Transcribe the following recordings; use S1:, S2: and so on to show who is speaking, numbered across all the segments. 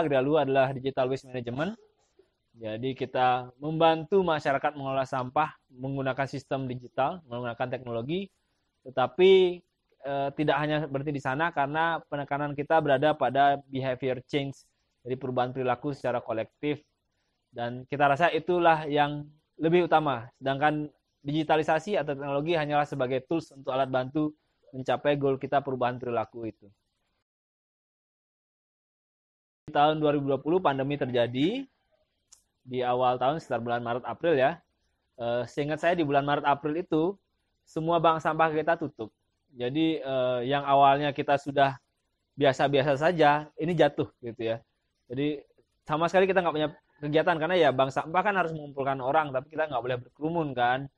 S1: Lu adalah digital waste management. Jadi kita membantu masyarakat mengelola sampah menggunakan sistem digital, menggunakan teknologi, tetapi e, tidak hanya berarti di sana karena penekanan kita berada pada behavior change, dari perubahan perilaku secara kolektif dan kita rasa itulah yang lebih utama. Sedangkan digitalisasi atau teknologi hanyalah sebagai tools untuk alat bantu mencapai goal kita perubahan perilaku itu tahun 2020 pandemi terjadi di awal tahun sekitar bulan Maret April ya. Uh, seingat saya di bulan Maret April itu semua bank sampah kita tutup. Jadi uh, yang awalnya kita sudah biasa-biasa saja, ini jatuh gitu ya. Jadi sama sekali kita nggak punya kegiatan karena ya bank sampah kan harus mengumpulkan orang, tapi kita nggak boleh berkerumun kan.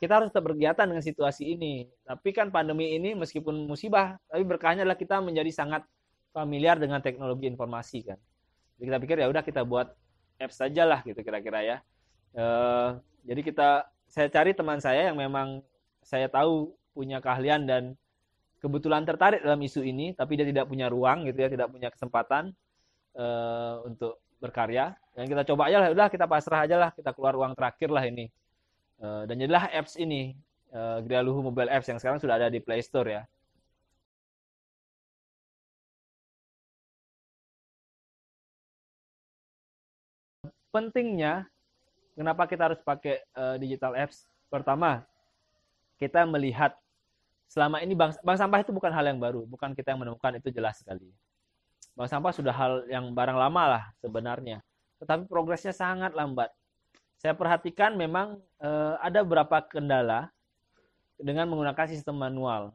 S1: Kita harus tetap berkegiatan dengan situasi ini. Tapi kan pandemi ini meskipun musibah, tapi berkahnya adalah kita menjadi sangat familiar dengan teknologi informasi kan. Jadi kita pikir ya udah kita buat apps saja lah gitu kira-kira ya. E, jadi kita saya cari teman saya yang memang saya tahu punya keahlian dan kebetulan tertarik dalam isu ini, tapi dia tidak punya ruang gitu ya, tidak punya kesempatan e, untuk berkarya. Dan kita coba aja lah, udah kita pasrah aja lah, kita keluar uang terakhir lah ini. E, dan jadilah apps ini, e, Luhu Mobile Apps yang sekarang sudah ada di Play Store ya pentingnya kenapa kita harus pakai uh, digital apps? Pertama, kita melihat selama ini bank, bank sampah itu bukan hal yang baru, bukan kita yang menemukan itu jelas sekali. Bank sampah sudah hal yang barang lama lah sebenarnya, tetapi progresnya sangat lambat. Saya perhatikan memang uh, ada beberapa kendala dengan menggunakan sistem manual.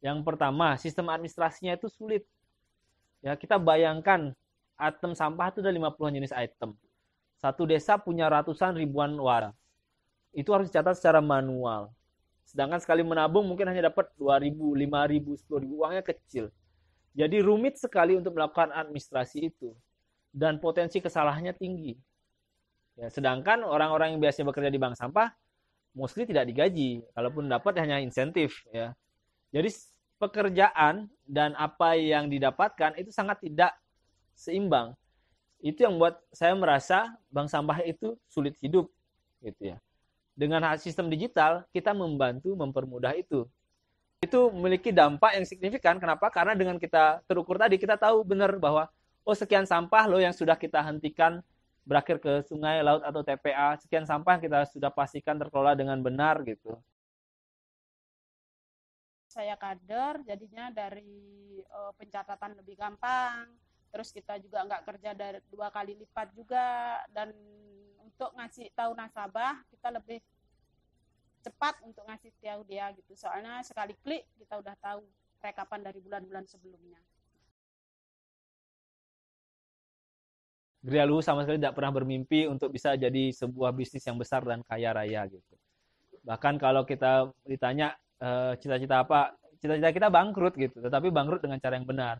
S1: Yang pertama, sistem administrasinya itu sulit. Ya, kita bayangkan item sampah itu ada 50 jenis item. Satu desa punya ratusan ribuan wara. Itu harus dicatat secara manual. Sedangkan sekali menabung mungkin hanya dapat 2.000, 5.000, 10.000 uangnya kecil. Jadi rumit sekali untuk melakukan administrasi itu. Dan potensi kesalahannya tinggi. Ya, sedangkan orang-orang yang biasanya bekerja di bank sampah mostly tidak digaji, kalaupun dapat hanya insentif ya. Jadi pekerjaan dan apa yang didapatkan itu sangat tidak seimbang. Itu yang buat saya merasa bank sampah itu sulit hidup gitu ya. Dengan sistem digital kita membantu mempermudah itu. Itu memiliki dampak yang signifikan. Kenapa? Karena dengan kita terukur tadi kita tahu benar bahwa oh sekian sampah loh yang sudah kita hentikan berakhir ke sungai, laut atau TPA. Sekian sampah kita sudah pastikan terkelola dengan benar gitu.
S2: Saya kader, jadinya dari eh, pencatatan lebih gampang, terus kita juga nggak kerja dari dua kali lipat juga dan untuk ngasih tahu nasabah kita lebih cepat untuk ngasih tahu dia gitu soalnya sekali klik kita udah tahu rekapan dari bulan-bulan sebelumnya.
S1: Gria sama sekali tidak pernah bermimpi untuk bisa jadi sebuah bisnis yang besar dan kaya raya gitu. Bahkan kalau kita ditanya eh, cita-cita apa, cita-cita kita bangkrut gitu, tetapi bangkrut dengan cara yang benar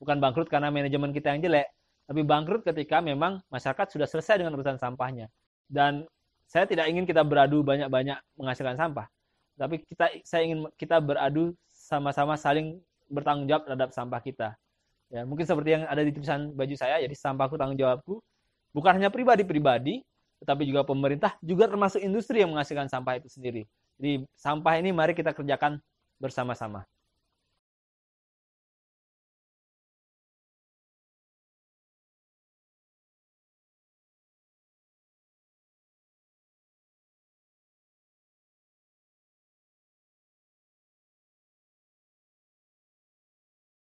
S1: bukan bangkrut karena manajemen kita yang jelek, tapi bangkrut ketika memang masyarakat sudah selesai dengan urusan sampahnya. Dan saya tidak ingin kita beradu banyak-banyak menghasilkan sampah, tapi kita saya ingin kita beradu sama-sama saling bertanggung jawab terhadap sampah kita. Ya, mungkin seperti yang ada di tulisan baju saya, jadi sampahku tanggung jawabku. Bukan hanya pribadi-pribadi, tetapi juga pemerintah, juga termasuk industri yang menghasilkan sampah itu sendiri. Jadi sampah ini mari kita kerjakan bersama-sama.